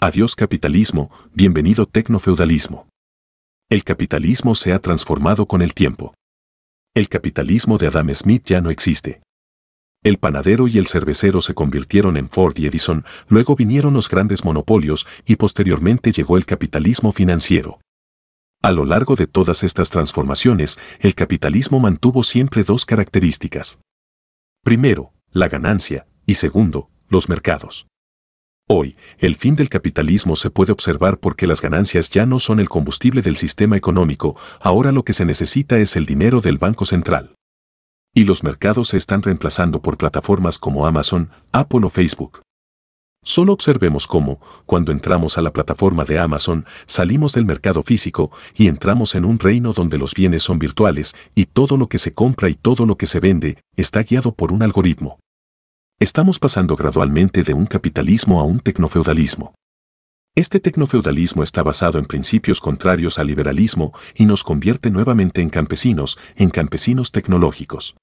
Adiós capitalismo, bienvenido tecnofeudalismo. El capitalismo se ha transformado con el tiempo. El capitalismo de Adam Smith ya no existe. El panadero y el cervecero se convirtieron en Ford y Edison, luego vinieron los grandes monopolios y posteriormente llegó el capitalismo financiero. A lo largo de todas estas transformaciones, el capitalismo mantuvo siempre dos características. Primero, la ganancia, y segundo, los mercados. Hoy, el fin del capitalismo se puede observar porque las ganancias ya no son el combustible del sistema económico, ahora lo que se necesita es el dinero del Banco Central. Y los mercados se están reemplazando por plataformas como Amazon, Apple o Facebook. Solo observemos cómo, cuando entramos a la plataforma de Amazon, salimos del mercado físico y entramos en un reino donde los bienes son virtuales y todo lo que se compra y todo lo que se vende está guiado por un algoritmo. Estamos pasando gradualmente de un capitalismo a un tecnofeudalismo. Este tecnofeudalismo está basado en principios contrarios al liberalismo y nos convierte nuevamente en campesinos, en campesinos tecnológicos.